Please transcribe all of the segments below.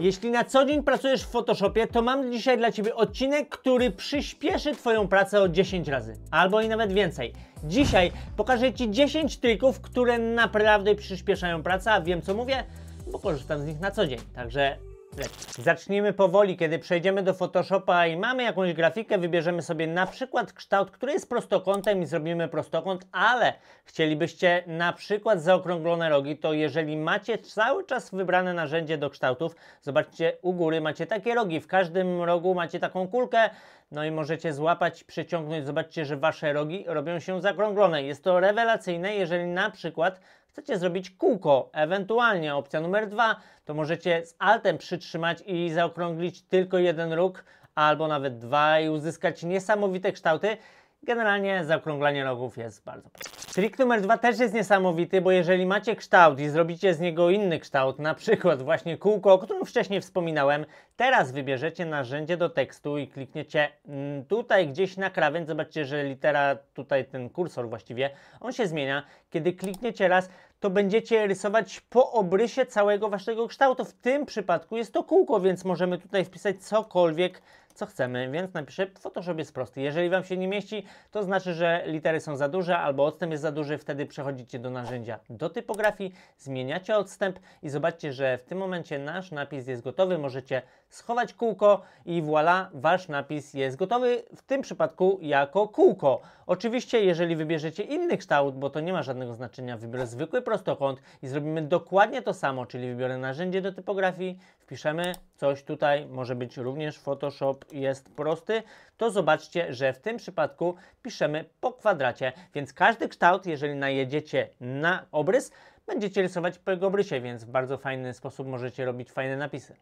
Jeśli na co dzień pracujesz w Photoshopie, to mam dzisiaj dla Ciebie odcinek, który przyspieszy Twoją pracę o 10 razy, albo i nawet więcej. Dzisiaj pokażę Ci 10 trików, które naprawdę przyspieszają pracę, a wiem co mówię, bo korzystam z nich na co dzień. Także lepiej. Zacznijmy powoli, kiedy przejdziemy do Photoshopa i mamy jakąś grafikę, wybierzemy sobie na przykład kształt, który jest prostokątem i zrobimy prostokąt, ale chcielibyście na przykład zaokrąglone rogi, to jeżeli macie cały czas wybrane narzędzie do kształtów, zobaczcie u góry macie takie rogi, w każdym rogu macie taką kulkę, no i możecie złapać, przeciągnąć. zobaczcie, że wasze rogi robią się zakrąglone. Jest to rewelacyjne, jeżeli na przykład chcecie zrobić kółko, ewentualnie opcja numer dwa, to możecie z altem przytrzymać i zaokrąglić tylko jeden róg, albo nawet dwa i uzyskać niesamowite kształty. Generalnie zaokrąglanie rogów jest bardzo proste. Trik numer dwa też jest niesamowity, bo jeżeli macie kształt i zrobicie z niego inny kształt, na przykład właśnie kółko, o którym wcześniej wspominałem, teraz wybierzecie narzędzie do tekstu i klikniecie mm, tutaj gdzieś na krawędź, zobaczcie, że litera, tutaj ten kursor właściwie, on się zmienia. Kiedy klikniecie raz, to będziecie rysować po obrysie całego waszego kształtu. W tym przypadku jest to kółko, więc możemy tutaj wpisać cokolwiek co chcemy, więc napiszę w Photoshopie jest prosty. Jeżeli Wam się nie mieści, to znaczy, że litery są za duże albo odstęp jest za duży, wtedy przechodzicie do narzędzia do typografii, zmieniacie odstęp i zobaczcie, że w tym momencie nasz napis jest gotowy. Możecie schować kółko i voilà, Wasz napis jest gotowy, w tym przypadku jako kółko. Oczywiście, jeżeli wybierzecie inny kształt, bo to nie ma żadnego znaczenia, wybiorę zwykły prostokąt i zrobimy dokładnie to samo, czyli wybiorę narzędzie do typografii, wpiszemy coś tutaj może być również Photoshop jest prosty, to zobaczcie, że w tym przypadku piszemy po kwadracie, więc każdy kształt, jeżeli najedziecie na obrys, będziecie rysować po jego obrysie, więc w bardzo fajny sposób możecie robić fajne napisy.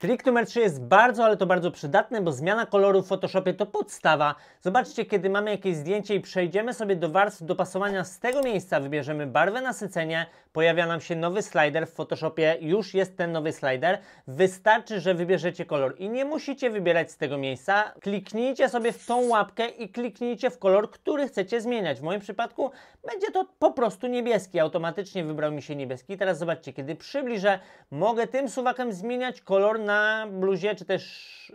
Trik numer 3 jest bardzo, ale to bardzo przydatne, bo zmiana koloru w Photoshopie to podstawa. Zobaczcie, kiedy mamy jakieś zdjęcie i przejdziemy sobie do warstw dopasowania z tego miejsca, wybierzemy barwę nasycenie, pojawia nam się nowy slider, w Photoshopie już jest ten nowy slider. Wystarczy, że wybierzecie kolor i nie musicie wybierać z tego miejsca. Kliknijcie sobie w tą łapkę i kliknijcie w kolor, który chcecie zmieniać. W moim przypadku będzie to po prostu niebieski. Automatycznie wybrał mi się niebieski. Teraz zobaczcie, kiedy przybliżę, mogę tym suwakiem zmieniać kolor na bluzie, czy też y,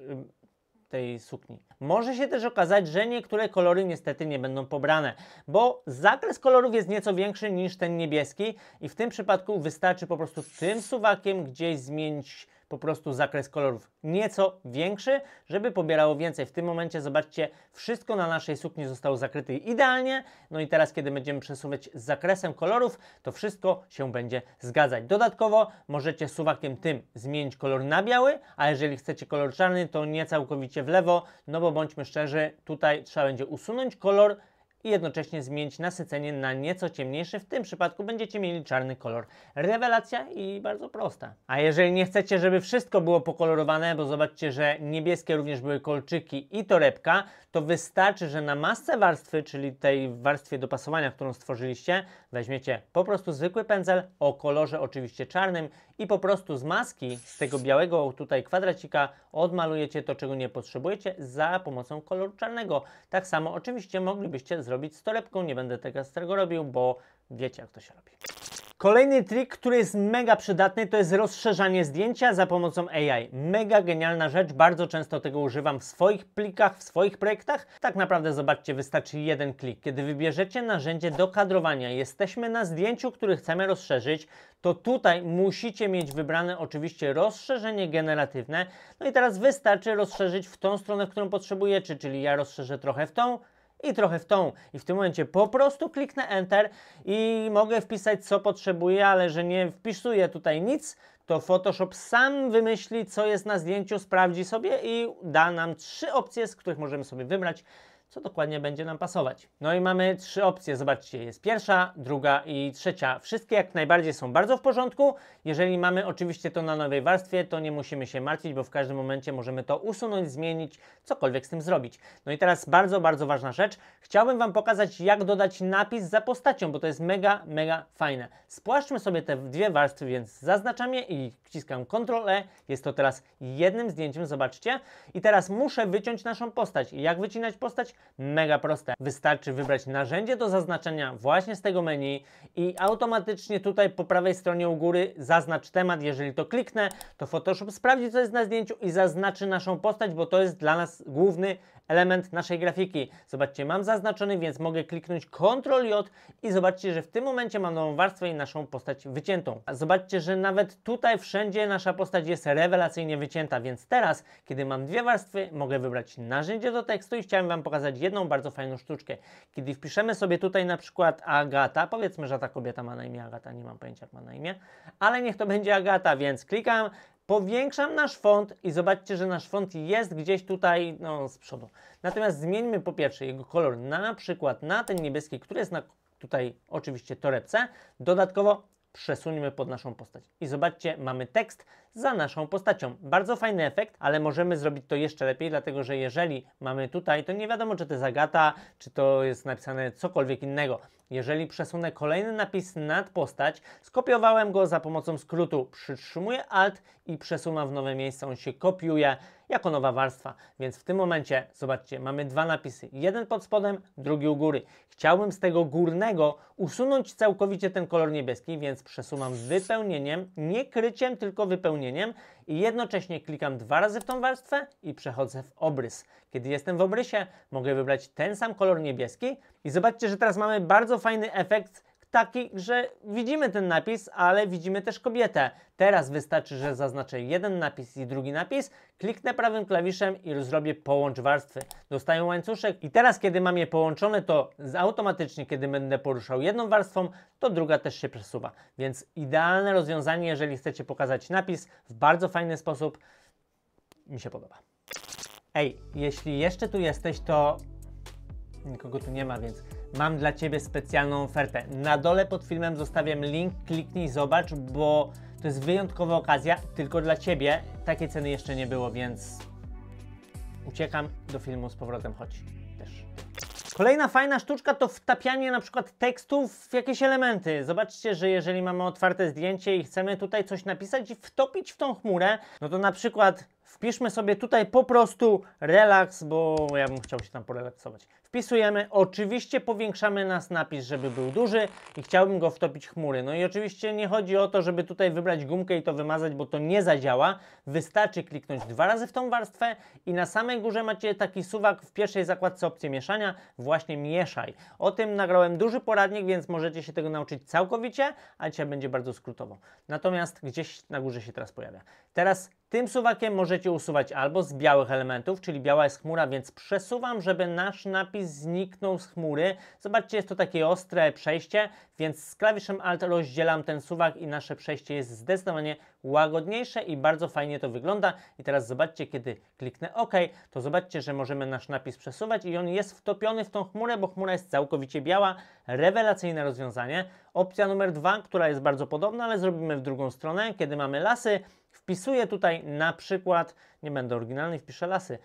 tej sukni. Może się też okazać, że niektóre kolory niestety nie będą pobrane, bo zakres kolorów jest nieco większy niż ten niebieski i w tym przypadku wystarczy po prostu tym suwakiem gdzieś zmienić po prostu zakres kolorów nieco większy, żeby pobierało więcej. W tym momencie zobaczcie, wszystko na naszej sukni zostało zakryte idealnie. No i teraz, kiedy będziemy przesuwać z zakresem kolorów, to wszystko się będzie zgadzać. Dodatkowo możecie suwakiem tym zmienić kolor na biały, a jeżeli chcecie kolor czarny, to nie całkowicie w lewo, no bo bądźmy szczerzy, tutaj trzeba będzie usunąć kolor i jednocześnie zmienić nasycenie na nieco ciemniejszy. W tym przypadku będziecie mieli czarny kolor. Rewelacja i bardzo prosta. A jeżeli nie chcecie, żeby wszystko było pokolorowane, bo zobaczcie, że niebieskie również były kolczyki i torebka, to wystarczy, że na masce warstwy, czyli tej warstwie dopasowania, którą stworzyliście, weźmiecie po prostu zwykły pędzel o kolorze oczywiście czarnym i po prostu z maski, z tego białego tutaj kwadracika odmalujecie to, czego nie potrzebujecie za pomocą koloru czarnego. Tak samo oczywiście moglibyście zrobić z torebką, nie będę tego z tego robił, bo wiecie jak to się robi. Kolejny trik, który jest mega przydatny, to jest rozszerzanie zdjęcia za pomocą AI. Mega genialna rzecz, bardzo często tego używam w swoich plikach, w swoich projektach. Tak naprawdę, zobaczcie, wystarczy jeden klik. Kiedy wybierzecie narzędzie do kadrowania, jesteśmy na zdjęciu, który chcemy rozszerzyć, to tutaj musicie mieć wybrane oczywiście rozszerzenie generatywne. No i teraz wystarczy rozszerzyć w tą stronę, w którą potrzebujecie, czyli ja rozszerzę trochę w tą, i trochę w tą. I w tym momencie po prostu kliknę Enter i mogę wpisać co potrzebuję, ale że nie wpisuję tutaj nic, to Photoshop sam wymyśli co jest na zdjęciu, sprawdzi sobie i da nam trzy opcje, z których możemy sobie wybrać co dokładnie będzie nam pasować. No i mamy trzy opcje, zobaczcie, jest pierwsza, druga i trzecia. Wszystkie jak najbardziej są bardzo w porządku. Jeżeli mamy oczywiście to na nowej warstwie, to nie musimy się martwić, bo w każdym momencie możemy to usunąć, zmienić, cokolwiek z tym zrobić. No i teraz bardzo, bardzo ważna rzecz. Chciałbym Wam pokazać, jak dodać napis za postacią, bo to jest mega, mega fajne. Spłaszczmy sobie te dwie warstwy, więc zaznaczam je i wciskam Ctrl E. Jest to teraz jednym zdjęciem, zobaczcie. I teraz muszę wyciąć naszą postać. Jak wycinać postać? mega proste. Wystarczy wybrać narzędzie do zaznaczenia właśnie z tego menu i automatycznie tutaj po prawej stronie u góry zaznacz temat. Jeżeli to kliknę, to Photoshop sprawdzi, co jest na zdjęciu i zaznaczy naszą postać, bo to jest dla nas główny element naszej grafiki. Zobaczcie, mam zaznaczony, więc mogę kliknąć Ctrl J i zobaczcie, że w tym momencie mam nową warstwę i naszą postać wyciętą. A zobaczcie, że nawet tutaj wszędzie nasza postać jest rewelacyjnie wycięta, więc teraz, kiedy mam dwie warstwy, mogę wybrać narzędzie do tekstu i chciałem Wam pokazać jedną bardzo fajną sztuczkę. Kiedy wpiszemy sobie tutaj na przykład Agata, powiedzmy, że ta kobieta ma na imię Agata, nie mam pojęcia jak ma na imię, ale niech to będzie Agata, więc klikam, Powiększam nasz font i zobaczcie, że nasz font jest gdzieś tutaj no, z przodu. Natomiast zmieńmy po pierwsze jego kolor na przykład na ten niebieski, który jest na tutaj oczywiście torebce. Dodatkowo przesuńmy pod naszą postać. I zobaczcie, mamy tekst za naszą postacią. Bardzo fajny efekt, ale możemy zrobić to jeszcze lepiej, dlatego że jeżeli mamy tutaj, to nie wiadomo, czy to jest Agata, czy to jest napisane cokolwiek innego. Jeżeli przesunę kolejny napis nad postać, skopiowałem go za pomocą skrótu. Przytrzymuję Alt i przesuwa w nowe miejsce. On się kopiuje jako nowa warstwa. Więc w tym momencie, zobaczcie, mamy dwa napisy. Jeden pod spodem, drugi u góry. Chciałbym z tego górnego usunąć całkowicie ten kolor niebieski, więc przesuwam wypełnieniem, nie kryciem, tylko wypełnieniem i jednocześnie klikam dwa razy w tą warstwę i przechodzę w obrys. Kiedy jestem w obrysie, mogę wybrać ten sam kolor niebieski i zobaczcie, że teraz mamy bardzo bardzo fajny efekt taki, że widzimy ten napis, ale widzimy też kobietę. Teraz wystarczy, że zaznaczę jeden napis i drugi napis, kliknę prawym klawiszem i zrobię połącz warstwy. Dostaję łańcuszek i teraz, kiedy mam je połączone, to automatycznie, kiedy będę poruszał jedną warstwą, to druga też się przesuwa. Więc idealne rozwiązanie, jeżeli chcecie pokazać napis w bardzo fajny sposób. Mi się podoba. Ej, jeśli jeszcze tu jesteś, to nikogo tu nie ma, więc mam dla Ciebie specjalną ofertę. Na dole pod filmem zostawiam link, kliknij, zobacz, bo to jest wyjątkowa okazja tylko dla Ciebie. Takiej ceny jeszcze nie było, więc uciekam do filmu z powrotem, chodź też. Kolejna fajna sztuczka to wtapianie na przykład tekstów w jakieś elementy. Zobaczcie, że jeżeli mamy otwarte zdjęcie i chcemy tutaj coś napisać i wtopić w tą chmurę, no to na przykład Wpiszmy sobie tutaj po prostu relaks, bo ja bym chciał się tam porelaksować. Wpisujemy, oczywiście powiększamy nas napis, żeby był duży i chciałbym go wtopić chmury. No i oczywiście nie chodzi o to, żeby tutaj wybrać gumkę i to wymazać, bo to nie zadziała. Wystarczy kliknąć dwa razy w tą warstwę i na samej górze macie taki suwak w pierwszej zakładce opcji mieszania, właśnie mieszaj. O tym nagrałem duży poradnik, więc możecie się tego nauczyć całkowicie, a dzisiaj będzie bardzo skrótowo. Natomiast gdzieś na górze się teraz pojawia. Teraz tym suwakiem możecie usuwać albo z białych elementów, czyli biała jest chmura, więc przesuwam, żeby nasz napis zniknął z chmury. Zobaczcie, jest to takie ostre przejście, więc z klawiszem Alt rozdzielam ten suwak i nasze przejście jest zdecydowanie łagodniejsze i bardzo fajnie to wygląda. I teraz zobaczcie, kiedy kliknę OK, to zobaczcie, że możemy nasz napis przesuwać i on jest wtopiony w tą chmurę, bo chmura jest całkowicie biała. Rewelacyjne rozwiązanie. Opcja numer dwa, która jest bardzo podobna, ale zrobimy w drugą stronę, kiedy mamy lasy, Wpisuję tutaj na przykład, nie będę oryginalny, wpiszę lasy.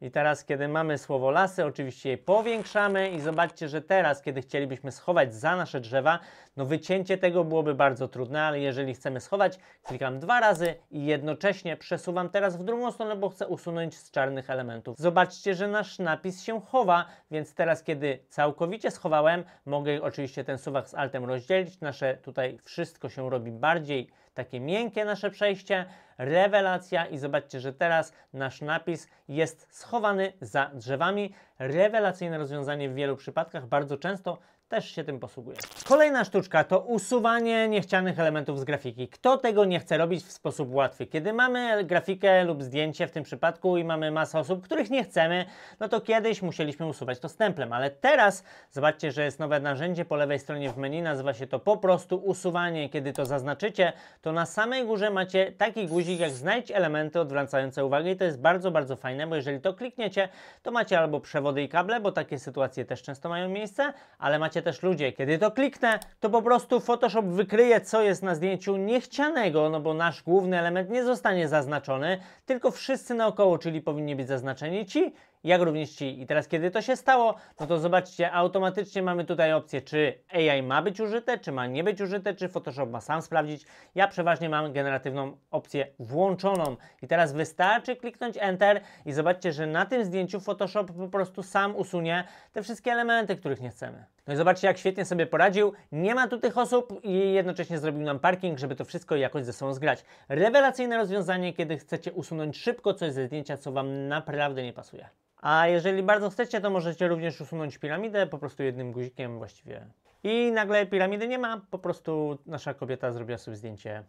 I teraz, kiedy mamy słowo lasy, oczywiście je powiększamy i zobaczcie, że teraz, kiedy chcielibyśmy schować za nasze drzewa, no wycięcie tego byłoby bardzo trudne, ale jeżeli chcemy schować, klikam dwa razy i jednocześnie przesuwam teraz w drugą stronę, bo chcę usunąć z czarnych elementów. Zobaczcie, że nasz napis się chowa, więc teraz, kiedy całkowicie schowałem, mogę oczywiście ten suwak z altem rozdzielić. Nasze tutaj wszystko się robi bardziej takie miękkie nasze przejście, rewelacja i zobaczcie, że teraz nasz napis jest schowany za drzewami. Rewelacyjne rozwiązanie w wielu przypadkach, bardzo często też się tym posługuje. Kolejna sztuczka to usuwanie niechcianych elementów z grafiki. Kto tego nie chce robić w sposób łatwy? Kiedy mamy grafikę lub zdjęcie w tym przypadku i mamy masę osób, których nie chcemy, no to kiedyś musieliśmy usuwać to stemplem, ale teraz zobaczcie, że jest nowe narzędzie po lewej stronie w menu, nazywa się to po prostu usuwanie. Kiedy to zaznaczycie, to na samej górze macie taki guzik jak znajdź elementy odwracające uwagę i to jest bardzo, bardzo fajne, bo jeżeli to klikniecie, to macie albo przewody i kable, bo takie sytuacje też często mają miejsce, ale macie macie też ludzie. Kiedy to kliknę, to po prostu Photoshop wykryje, co jest na zdjęciu niechcianego, no bo nasz główny element nie zostanie zaznaczony, tylko wszyscy naokoło, czyli powinni być zaznaczeni ci, jak również ci. I teraz, kiedy to się stało, no to zobaczcie, automatycznie mamy tutaj opcję, czy AI ma być użyte, czy ma nie być użyte, czy Photoshop ma sam sprawdzić. Ja przeważnie mam generatywną opcję włączoną. I teraz wystarczy kliknąć Enter i zobaczcie, że na tym zdjęciu Photoshop po prostu sam usunie te wszystkie elementy, których nie chcemy. No i zobaczcie, jak świetnie sobie poradził. Nie ma tu tych osób i jednocześnie zrobił nam parking, żeby to wszystko jakoś ze sobą zgrać. Rewelacyjne rozwiązanie, kiedy chcecie usunąć szybko coś ze zdjęcia, co Wam naprawdę nie pasuje. A jeżeli bardzo chcecie, to możecie również usunąć piramidę po prostu jednym guzikiem właściwie. I nagle piramidy nie ma, po prostu nasza kobieta zrobiła sobie zdjęcie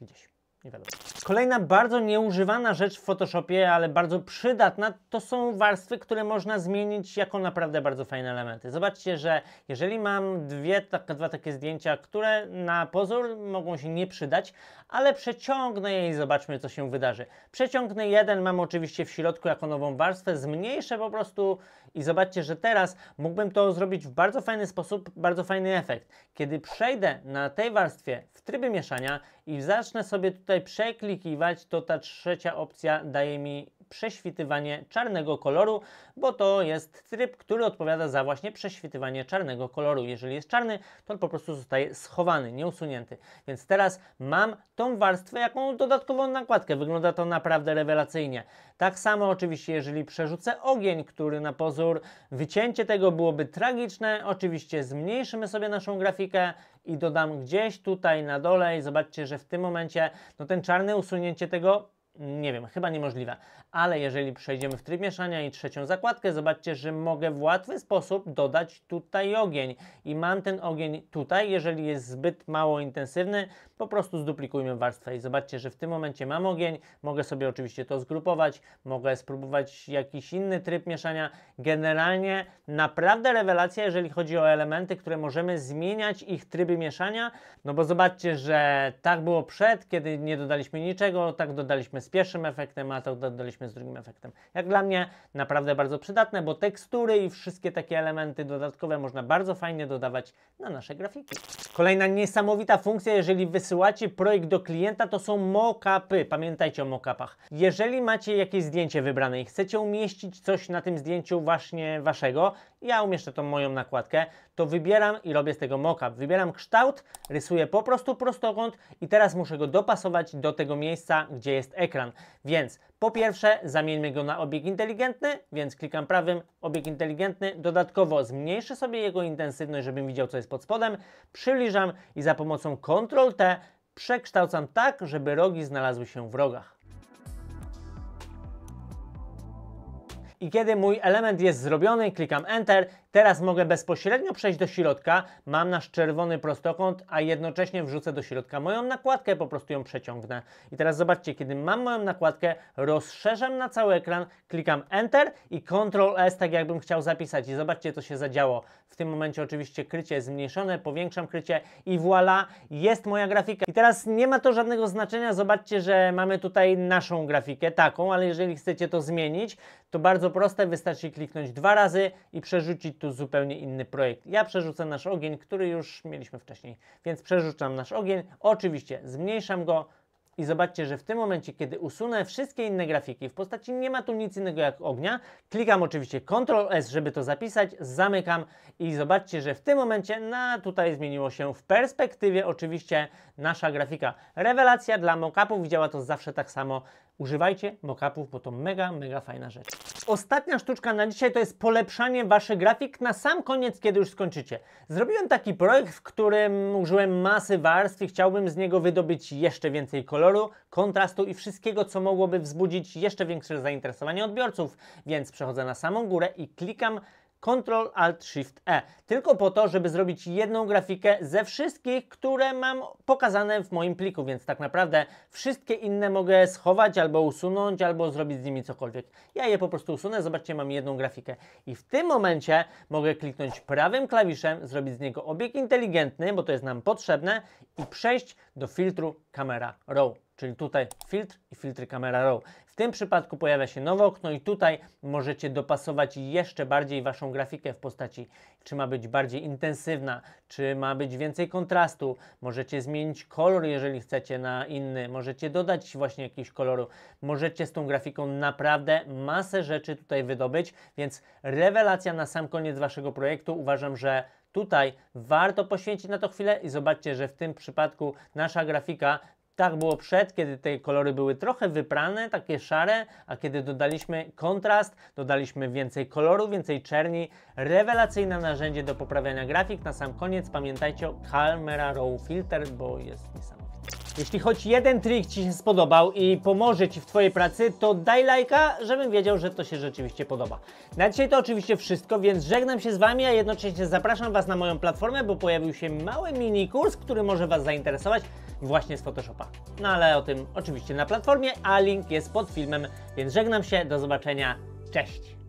gdzieś nie wiadomo. Kolejna bardzo nieużywana rzecz w Photoshopie, ale bardzo przydatna, to są warstwy, które można zmienić jako naprawdę bardzo fajne elementy. Zobaczcie, że jeżeli mam dwie, tak, dwa takie zdjęcia, które na pozór mogą się nie przydać, ale przeciągnę je i zobaczmy, co się wydarzy. Przeciągnę jeden, mam oczywiście w środku jako nową warstwę, zmniejszę po prostu i zobaczcie, że teraz mógłbym to zrobić w bardzo fajny sposób, bardzo fajny efekt. Kiedy przejdę na tej warstwie w tryby mieszania i zacznę sobie tutaj przeklikiwać, to ta trzecia opcja daje mi prześwitywanie czarnego koloru, bo to jest tryb, który odpowiada za właśnie prześwitywanie czarnego koloru. Jeżeli jest czarny, to on po prostu zostaje schowany, nie usunięty. Więc teraz mam tą warstwę, jaką dodatkową nakładkę. Wygląda to naprawdę rewelacyjnie. Tak samo oczywiście, jeżeli przerzucę ogień, który na pozór wycięcie tego byłoby tragiczne, oczywiście zmniejszymy sobie naszą grafikę i dodam gdzieś tutaj na dole i zobaczcie, że w tym momencie no ten czarny usunięcie tego nie wiem, chyba niemożliwe. Ale jeżeli przejdziemy w tryb mieszania i trzecią zakładkę, zobaczcie, że mogę w łatwy sposób dodać tutaj ogień. I mam ten ogień tutaj, jeżeli jest zbyt mało intensywny, po prostu zduplikujmy warstwę i zobaczcie, że w tym momencie mam ogień, mogę sobie oczywiście to zgrupować, mogę spróbować jakiś inny tryb mieszania. Generalnie naprawdę rewelacja, jeżeli chodzi o elementy, które możemy zmieniać ich tryby mieszania, no bo zobaczcie, że tak było przed, kiedy nie dodaliśmy niczego, tak dodaliśmy z pierwszym efektem, a tak dodaliśmy z drugim efektem. Jak dla mnie naprawdę bardzo przydatne, bo tekstury i wszystkie takie elementy dodatkowe można bardzo fajnie dodawać na nasze grafiki. Kolejna niesamowita funkcja, jeżeli wysyłamy wysyłacie projekt do klienta, to są mock-upy. Pamiętajcie o mock-upach. Jeżeli macie jakieś zdjęcie wybrane i chcecie umieścić coś na tym zdjęciu właśnie waszego, ja umieszczę tą moją nakładkę, to wybieram i robię z tego mock-up. Wybieram kształt, rysuję po prostu prostokąt i teraz muszę go dopasować do tego miejsca, gdzie jest ekran. Więc po pierwsze, zamieńmy go na obieg inteligentny, więc klikam prawym, obieg inteligentny. Dodatkowo zmniejszę sobie jego intensywność, żebym widział, co jest pod spodem. Przybliżam i za pomocą Ctrl-T przekształcam tak, żeby rogi znalazły się w rogach. I kiedy mój element jest zrobiony, klikam Enter Teraz mogę bezpośrednio przejść do środka, mam nasz czerwony prostokąt, a jednocześnie wrzucę do środka moją nakładkę, po prostu ją przeciągnę. I teraz zobaczcie, kiedy mam moją nakładkę, rozszerzam na cały ekran, klikam Enter i Ctrl S, tak jakbym chciał zapisać. I zobaczcie, co się zadziało. W tym momencie oczywiście krycie jest zmniejszone, powiększam krycie i voilà, jest moja grafika. I teraz nie ma to żadnego znaczenia, zobaczcie, że mamy tutaj naszą grafikę, taką, ale jeżeli chcecie to zmienić, to bardzo proste, wystarczy kliknąć dwa razy i przerzucić tu zupełnie inny projekt. Ja przerzucę nasz ogień, który już mieliśmy wcześniej, więc przerzucam nasz ogień. Oczywiście zmniejszam go i zobaczcie, że w tym momencie, kiedy usunę wszystkie inne grafiki, w postaci nie ma tu nic innego jak ognia, klikam oczywiście Ctrl S, żeby to zapisać, zamykam i zobaczcie, że w tym momencie na tutaj zmieniło się w perspektywie oczywiście nasza grafika. Rewelacja dla mockupów, działa to zawsze tak samo. Używajcie mockupów, bo to mega, mega fajna rzecz. Ostatnia sztuczka na dzisiaj to jest polepszanie waszych grafik na sam koniec, kiedy już skończycie. Zrobiłem taki projekt, w którym użyłem masy warstw i chciałbym z niego wydobyć jeszcze więcej koloru, kontrastu i wszystkiego, co mogłoby wzbudzić jeszcze większe zainteresowanie odbiorców, więc przechodzę na samą górę i klikam Ctrl-Alt-Shift-E. Tylko po to, żeby zrobić jedną grafikę ze wszystkich, które mam pokazane w moim pliku, więc tak naprawdę wszystkie inne mogę schować albo usunąć, albo zrobić z nimi cokolwiek. Ja je po prostu usunę, zobaczcie, mam jedną grafikę. I w tym momencie mogę kliknąć prawym klawiszem, zrobić z niego obieg inteligentny, bo to jest nam potrzebne i przejść do filtru kamera row czyli tutaj filtr i filtry kamera raw. W tym przypadku pojawia się nowe okno i tutaj możecie dopasować jeszcze bardziej Waszą grafikę w postaci, czy ma być bardziej intensywna, czy ma być więcej kontrastu. Możecie zmienić kolor, jeżeli chcecie, na inny. Możecie dodać właśnie jakiś koloru. Możecie z tą grafiką naprawdę masę rzeczy tutaj wydobyć, więc rewelacja na sam koniec Waszego projektu. Uważam, że tutaj warto poświęcić na to chwilę i zobaczcie, że w tym przypadku nasza grafika tak było przed, kiedy te kolory były trochę wyprane, takie szare, a kiedy dodaliśmy kontrast, dodaliśmy więcej koloru, więcej czerni. Rewelacyjne narzędzie do poprawiania grafik. Na sam koniec pamiętajcie o Camera Raw Filter, bo jest niesamowite. Jeśli choć jeden trik Ci się spodobał i pomoże Ci w Twojej pracy, to daj lajka, żebym wiedział, że to się rzeczywiście podoba. Na dzisiaj to oczywiście wszystko, więc żegnam się z Wami, a jednocześnie zapraszam Was na moją platformę, bo pojawił się mały mini kurs, który może Was zainteresować właśnie z Photoshopa. No ale o tym oczywiście na platformie, a link jest pod filmem, więc żegnam się, do zobaczenia, cześć!